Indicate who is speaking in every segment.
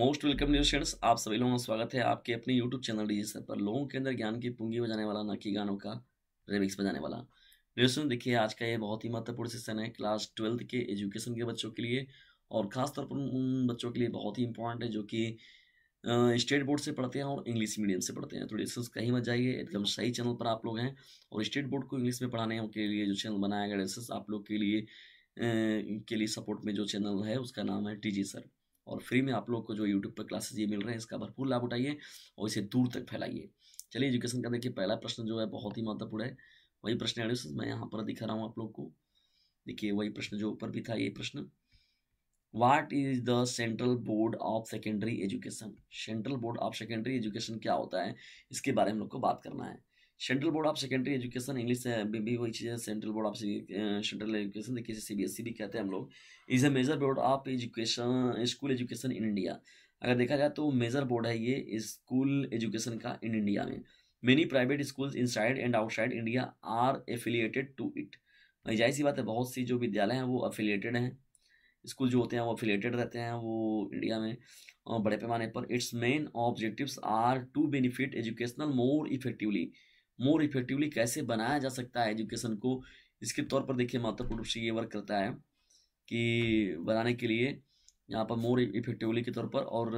Speaker 1: most welcome news friends आप सभी लोगों का स्वागत है आपके अपने यूट्यूब चैनल डिजिसर पर लोगों के अंदर ज्ञान की पूंगी बजाने वाला न कि गानों का रेमिक्स बजाने वाला स्टूडेंट देखिए आज का ये बहुत ही महत्वपूर्ण सेशन है क्लास ट्वेल्थ के एजुकेशन के बच्चों के लिए और खासतौर पर उन बच्चों के लिए बहुत ही इंपॉर्टेंट है जो कि स्टेट बोर्ड से पढ़ते हैं और इंग्लिश मीडियम से पढ़ते हैं तो डिस्टेंस कहीं मत जाइए एकदम सही चैनल पर आप लोग हैं और स्टेट बोर्ड को इंग्लिश में पढ़ाने के लिए जो चैनल बनाया गया डिस्टेंस आप लोग के लिए के लिए सपोर्ट में जो चैनल है उसका नाम है टी सर और फ्री में आप लोग को जो यूट्यूब पर क्लासेस ये मिल रहे हैं इसका भरपूर लाभ उठाइए और इसे दूर तक फैलाइए चलिए एजुकेशन का देखिए पहला प्रश्न जो है बहुत ही महत्वपूर्ण है वही प्रश्न है मैं यहाँ पर दिखा रहा हूँ आप लोग को देखिए वही प्रश्न जो ऊपर भी था ये प्रश्न what is the central board of secondary education central board of secondary education क्या होता है इसके बारे में लोग को बात करना है central board of secondary education English में भी वही चीज़ है central board of central education देखिए सी बी एस सी भी कहते हैं हम लोग is a major board of education school education in India अगर देखा जाए तो मेजर बोर्ड है ये स्कूल एजुकेशन का इन इंडिया में many private schools inside and outside India are affiliated to it जाहिर सी बात है बहुत सी जो विद्यालय हैं वो अफिलिएटेड हैं स्कूल जो होते हैं वो अफिलेटेड रहते हैं वो इंडिया में बड़े पैमाने पर its main objectives are to benefit educational more effectively more effectively कैसे बनाया जा सकता है एजुकेशन को इसके तौर पर देखिए महत्वपूर्ण रूप से ये वर्क करता है कि बनाने के लिए यहाँ पर मोर इफेक्टिवली के तौर पर और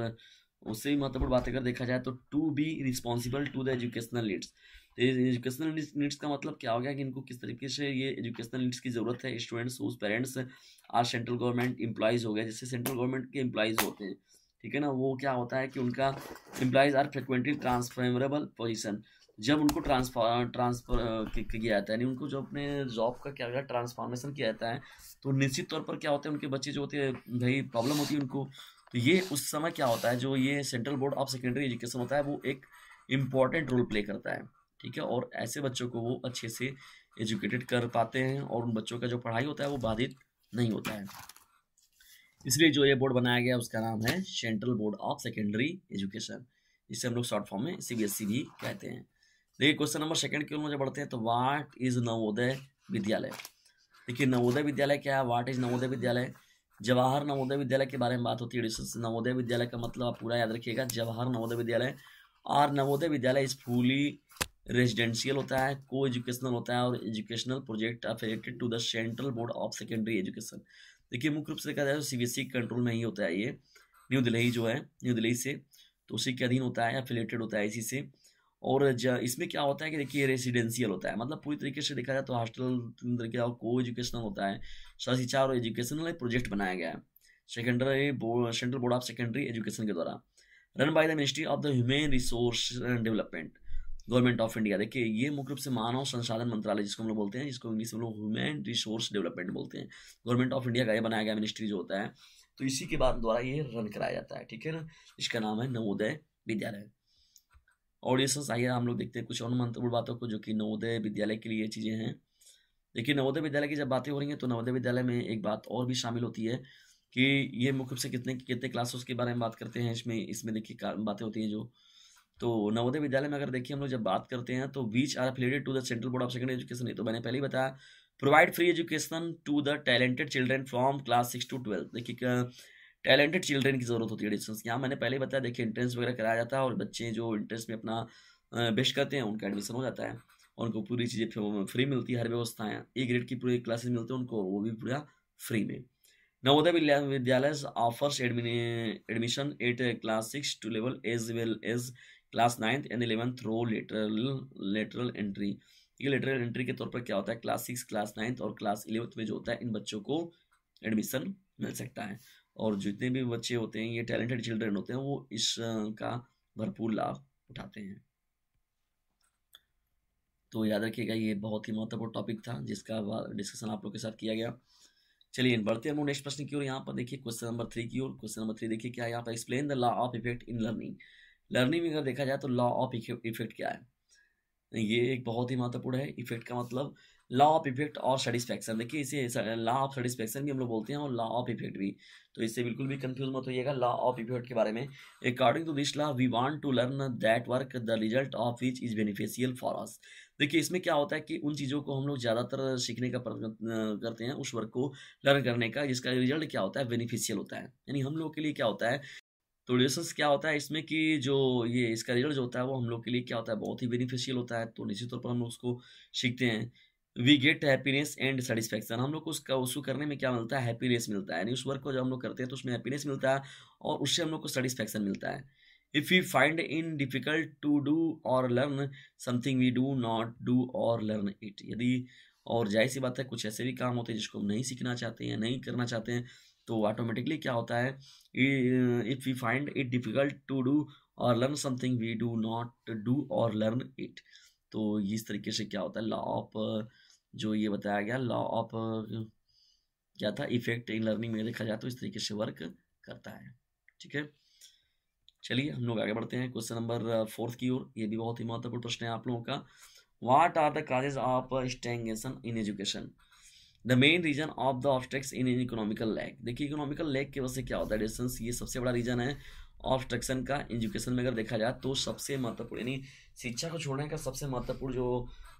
Speaker 1: उससे भी महत्वपूर्ण बात अगर देखा जाए तो to be responsible to the educational needs तो एजुकेशनल नीड्स का मतलब क्या हो गया कि इनको किस तरीके से ये एजुकेशनल नीड्स की ज़रूरत है स्टूडेंट्स उस पेरेंट्स आज सेंट्रल गवर्नमेंट एम्प्लॉयज़ हो गया जैसे सेंट्रल गवर्नमेंट के एम्प्लॉयज़ होते हैं ठीक है ना वो क्या होता है कि उनका employees are frequently transferable position जब उनको ट्रांसफार ट्रांसफर किया जाता है यानी उनको जो अपने जॉब का क्या ट्रांसफॉर्मेशन किया जाता है तो निश्चित तौर पर क्या होता है उनके बच्चे जो होते हैं भाई प्रॉब्लम होती है उनको तो ये उस समय क्या होता है जो ये central board of secondary education होता है वो एक इम्पॉर्टेंट रोल प्ले करता है ठीक है और ऐसे बच्चों को वो अच्छे से एजुकेटेड कर पाते हैं और उन बच्चों का जो पढ़ाई होता है वो बाधित नहीं होता है इसलिए जो ये बोर्ड बनाया गया उसका नाम है central board of secondary education जिसे हम लोग शॉर्ट फॉर्म में सी e भी कहते हैं देखिए क्वेश्चन तो नंबर सेकंड की ओर मुझे बढ़ते हैं तो वाट इज नवोदय विद्यालय देखिए नवोदय विद्यालय क्या है वाट इज नवोदय विद्यालय जवाहर नवोदय विद्यालय के बारे में बात होती है नवोदय विद्यालय का मतलब आप पूरा याद रखिएगा जवाहर नवोदय विद्यालय और नवोदय विद्यालय इस फूली रेजिडेंशियल होता है को एजुकेशनल होता है और educational project affiliated to the central board of secondary education देखिए मुख्य रूप से देखा जाए तो सी बी कंट्रोल में ही होता है ये न्यू दिल्ली जो है न्यू दिल्ली से तो उसी के अधीन होता है अफिलेटेड होता है इसी से और इसमें क्या होता है कि देखिए रेसिडेंशियल होता है मतलब पूरी तरीके से देखा जाए तो हॉस्टल तरीके और को एजुकेशनल होता है शिक्षा और एजुकेशनल प्रोजेक्ट बनाया गया है secondary central board of secondary education के द्वारा run by the ministry of the human resource and development government of India देखिए ये मुख्य रूप से मानव संसाधन मंत्रालय जिसको हम लोग बोलते हैं जिसको इंग्लिश में लोग ह्यूमन रिसोर्स डेवलपमेंट बोलते हैं गवर्नमेंट ऑफ इंडिया का ये बनाया गया मिनिस्ट्री जो होता है तो इसी के बाद द्वारा ये रन कराया जाता है ठीक है ना इसका नाम है नवोदय विद्यालय और ये सब आइए हम लोग देखते हैं कुछ और महत्वपूर्ण बातों को जो कि नवोदय विद्यालय के लिए चीज़ें हैं देखिए नवोदय विद्यालय की जब बातें हो रही हैं तो नवोदय विद्यालय में एक बात और भी शामिल होती है कि ये मुख्य रूप से कितने कितने क्लासेस के बारे में बात करते हैं इसमें इसमें देखिए बातें होती हैं जो तो नवोदय विद्यालय में अगर देखिए हम लोग जब बात करते हैं तो which are related to the central board of secondary education तो मैंने पहले ही बताया provide free education to the talented children from class six to twelfth देखिए टैलेंटेड चिल्ड्रेन की ज़रूरत होती है एडमिशन यहाँ मैंने पहले बताया देखिए इंट्रेंस वगैरह कराया जाता है और बच्चे जो इंट्रेंस में अपना बेस्ट करते हैं उनका एडमिशन हो जाता है उनको पूरी चीज़ें फ्री मिलती है हर व्यवस्थाएँ ए ग्रेड की पूरी क्लासेस मिलती है उनको वो भी पूरा फ्री में Navodaya Vidyalaya offers admission at class six to level as well as class ninth and eleventh through lateral lateral entry ये लेटरल एंट्री के तौर पर क्या होता है क्लास सिक्स क्लास नाइन्थ और क्लास इलेवंथ में जो होता है इन बच्चों को एडमिशन मिल सकता है और जितने भी बच्चे होते हैं ये टैलेंटेड चिल्ड्रन होते हैं वो इस का भरपूर लाभ उठाते हैं तो याद रखिएगा ये बहुत ही महत्वपूर्ण टॉपिक था जिसका डिस्कशन आप लोग के साथ किया गया चलिए बढ़ते हैं नेक्स्ट प्रश्न की ओर यहाँ पर देखिए क्वेश्चन नंबर थ्री की ओर क्वेश्चन नंबर थ्री देखिए क्या यहाँ पर explain the law of effect in learning learning में अगर देखा जाए तो लॉ ऑफ इफेक्ट क्या है ये एक बहुत ही महत्वपूर्ण है इफेक्ट का मतलब लॉ ऑफ इफेक्ट और सेटिस्फैक्शन देखिए इसे लॉ ऑफ सेटिस्फैक्शन भी हम लोग बोलते हैं और लॉ ऑफ इफेक्ट भी तो इससे बिल्कुल भी कंफ्यूज मत होइएगा लॉ ऑफ इफेक्ट के बारे में according to this law we want to learn that work the result of which is beneficial for us देखिए इसमें क्या होता है कि उन चीज़ों को हम लोग ज़्यादातर सीखने का प्रयत्न करते हैं उस वर्क को लर्न करने का जिसका रिजल्ट क्या होता है बेनिफिशियल होता है यानी हम लोग के लिए क्या होता है तो रिलेशंस क्या होता है इसमें कि जो ये इसका रिजल्ट जो होता है वो हम लोग के लिए क्या होता है बहुत ही बेनिफिशियल होता है तो निश्चित तौर पर हम लोग उसको सीखते हैं we get happiness and satisfaction हम लोग को उसका उसको करने में क्या मिलता है हैप्पीनेस मिलता है यानी उस वर्क को जब हम लोग करते हैं तो उसमें हैप्पीनेस मिलता है और उससे हम लोग को सेटिस्फैक्शन मिलता है if you find in difficult to do और learn something we do not do और लर्न इट यदि और जाहिर सी बात है कुछ ऐसे भी काम होते हैं जिसको हम नहीं सीखना चाहते हैं नहीं करना चाहते हैं तो ऑटोमेटिकली क्या होता है if you find it difficult to do और learn something we do not do और लर्न इट तो इस तरीके से क्या होता है लॉ ऑफ जो ये बताया गया लॉ ऑफ क्या था इफेक्ट इन लर्निंग में देखा जाए तो इस तरीके से वर्क करता है ठीक है चलिए हम लोग आगे बढ़ते हैं क्वेश्चन नंबर फोर्थ की ओर ये भी बहुत ही महत्वपूर्ण प्रश्न है आप लोगों का what are the causes of stagnation in education the main reason of the obstructs in in economical lag देखिए इकोनॉमिकल लैग की वजह से क्या होता है डिस्टेंस ये सबसे बड़ा रीजन है ऑब्स्ट्रक्शन का एजुकेशन में अगर देखा जाए तो सबसे महत्वपूर्ण यानी शिक्षा को छोड़ने का सबसे महत्वपूर्ण जो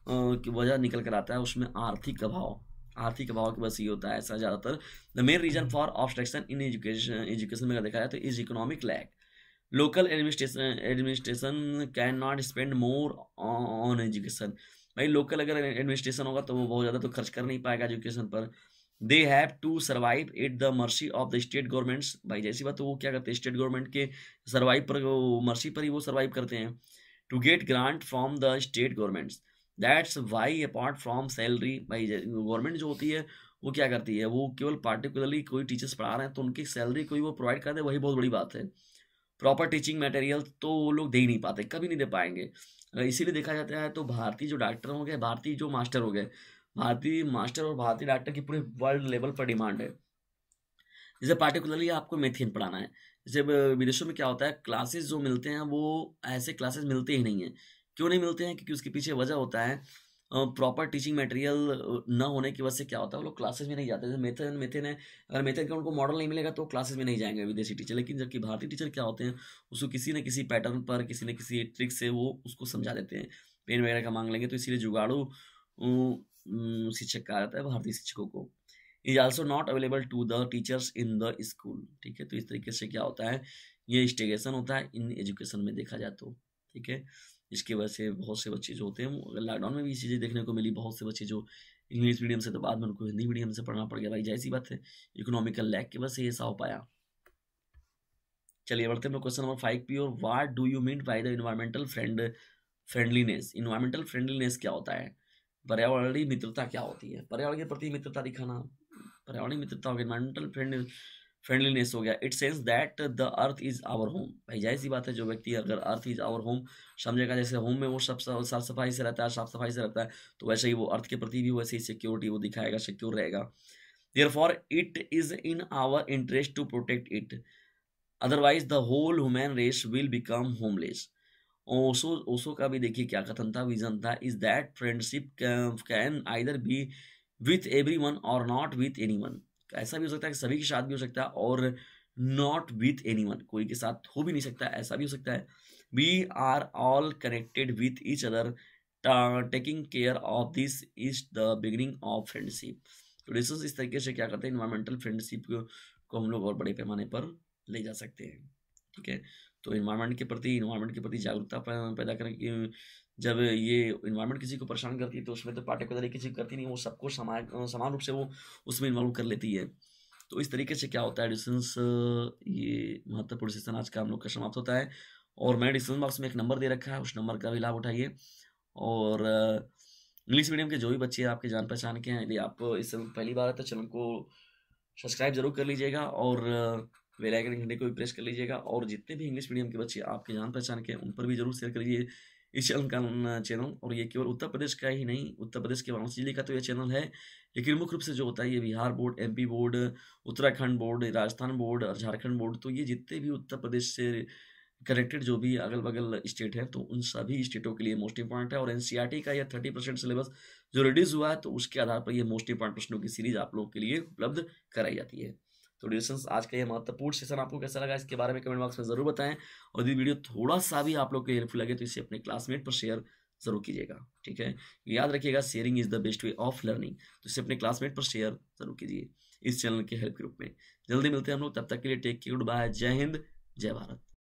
Speaker 1: की वजह निकल कर आता है उसमें आर्थिक अभाव आर्थिक अभाव की बस ये होता है ऐसा ज़्यादातर the main reason for obstruction in education education में अगर देखा जाए तो is economic lack local administration administration can not spend more on education भाई लोकल अगर एडमिनिस्ट्रेशन होगा तो वो बहुत ज़्यादा तो खर्च कर नहीं पाएगा एजुकेशन पर they have to survive at the mercy of the state governments भाई जैसी बात तो वो क्या करते हैं स्टेट गवर्नमेंट के सर्वाइव पर मर्सी पर ही वो सर्वाइव करते हैं to get grant from the state governments that's why apart from salary भाई गवर्नमेंट जो होती है वो क्या करती है वो केवल पार्टिकुलरली कोई टीचर्स पढ़ा रहे हैं तो उनकी सैलरी कोई वो प्रोवाइड कर दे वही बहुत बड़ी बात है प्रॉपर टीचिंग मटेरियल तो वो लोग दे ही नहीं पाते कभी नहीं दे पाएंगे इसीलिए देखा जाता है तो भारतीय जो डॉक्टर हो गए भारतीय जो मास्टर हो गए भारतीय मास्टर और भारतीय डॉक्टर की पूरे वर्ल्ड लेवल पर डिमांड है जैसे पार्टिकुलरली आपको मेथियन पढ़ाना है जैसे विदेशों में क्या होता है क्लासेस जो मिलते हैं वो ऐसे क्लासेस मिलते ही नहीं हैं क्यों नहीं मिलते हैं क्योंकि उसके पीछे वजह होता है प्रॉपर टीचिंग मटेरियल ना होने की वजह से क्या होता है वो लोग क्लासेस में नहीं जाते जैसे मेथन मेथन है अगर मेथन का उनको मॉडल नहीं मिलेगा तो क्लासेस में नहीं जाएंगे विदेशी टीचर लेकिन जबकि भारतीय टीचर क्या होते हैं उसको किसी न किसी पैटर्न पर किसी न किसी ट्रिक से वो उसको समझा देते हैं पेन वगैरह का मांग लेंगे तो इसीलिए जुगाड़ू शिक्षक का जाता है भारतीय शिक्षकों को is also not available to the teachers in the school ठीक है तो इस तरीके से क्या होता है ये स्टेगेशन होता है इन एजुकेशन में देखा जाए तो ठीक है जिसकी वजह से बहुत से बच्चे जो होते हैं लॉकडाउन में भी चीज़ें देखने को मिली बहुत से बच्चे जो इंग्लिश मीडियम से तो बाद में उनको हिंदी मीडियम से पढ़ना पड़ गया भाई जैसी बात है इकोनॉमिकल लैक की वजह से ऐसा हो पाया चलिए बढ़ते हैं क्वेश्चन नंबर फाइव पी और what do you mean by the environmental friend friendliness environmental friendliness क्या होता है पर्यावरणीय मित्रता क्या होती है पर्यावरण के प्रति मित्रता दिखाना पर्यावरणीय मित्रता होगी इन्वायरमेंटल फ्रेंड फ्रेंडलीनेस हो गया it sense that the earth is our home भाई जाहिर सी बात है जो व्यक्ति अगर अर्थ इज आवर होम समझेगा जैसे होम में वो सब साफ सफाई से रहता है साफ सफाई से रहता है तो वैसे ही वो अर्थ के प्रति भी वैसे ही सिक्योरिटी वो दिखाएगा सिक्योर रहेगा there for it is in our interest to protect it otherwise the whole human race will become homeless Osho Osho का भी देखिए क्या कथन था विजन था is that friendship can either be with everyone और नॉट विथ एनी वन ऐसा भी हो सकता है कि सभी के साथ भी हो सकता है और नॉट विथ एनी वन कोई के साथ हो भी नहीं सकता ऐसा भी हो सकता है we are all connected with each other taking care of this is the beginning of friendship तो रिसोर्स इस तरीके से क्या करते हैं इन्वायरमेंटल फ्रेंडशिप को हम लोग और बड़े पैमाने पर ले जा सकते हैं ठीक है तो इन्वायरमेंट के प्रति इन्वायरमेंट के प्रति जागरूकता पैदा करें कि जब ये इन्वायरमेंट किसी को परेशान करती है तो उसमें तो पार्टिकुलरली किसी को करती नहीं वो सबको समान समान रूप से वो उसमें इन्वॉल्व कर लेती है तो इस तरीके से क्या होता है डिस्टेंस ये महत्वपूर्ण सेशन आज का हम लोग का समाप्त होता है और मैंने डिस्टेंस बॉक्स में एक नंबर दे रखा है उस नंबर का भी लाभ उठाइए और इंग्लिश मीडियम के जो भी बच्चे आपके जान पहचान के हैं यदि आप इस पहली बार है तो चैनल को सब्सक्राइब जरूर कर लीजिएगा और बेल आइकन घंटे को भी प्रेस कर लीजिएगा और जितने भी इंग्लिश मीडियम के बच्चे आपके जान पहचान के उन पर भी जरूर शेयर करिए इस चैनल का चैनल और ये केवल उत्तर प्रदेश का ही नहीं उत्तर प्रदेश के वाराणसी जिले का तो ये चैनल है लेकिन मुख्य रूप से जो होता है ये Bihar board MP board Uttarakhand board Rajasthan board और झारखंड बोर्ड तो ये जितने भी उत्तर प्रदेश से कनेक्टेड जो भी अगल बगल स्टेट है तो उन सभी स्टेटों के लिए मोस्ट इंपॉर्टेंट है और एन e का यह थर्टी परसेंट सिलेबस जो रिड्यूस हुआ है तो उसके आधार पर यह मोस्ट इंपॉर्टेंट प्रश्नों की सीरीज आप लोगों के लिए उपलब्ध कराई जाती है तो डिस्टेंस आज का ये महत्वपूर्ण सेशन आपको कैसा लगा इसके बारे में कमेंट बॉक्स में जरूर बताएं और यदि वीडियो थोड़ा सा भी आप लोग को हेल्पफुल लगे तो इसे अपने क्लासमेट पर शेयर जरूर कीजिएगा ठीक है याद रखिएगा sharing is the best way of learning तो इसे अपने क्लासमेट पर शेयर जरूर कीजिए इस चैनल के हेल्प ग्रुप में जल्दी मिलते हैं हम लोग तब तक के लिए टेक केयर गुड बाय जय हिंद जय भारत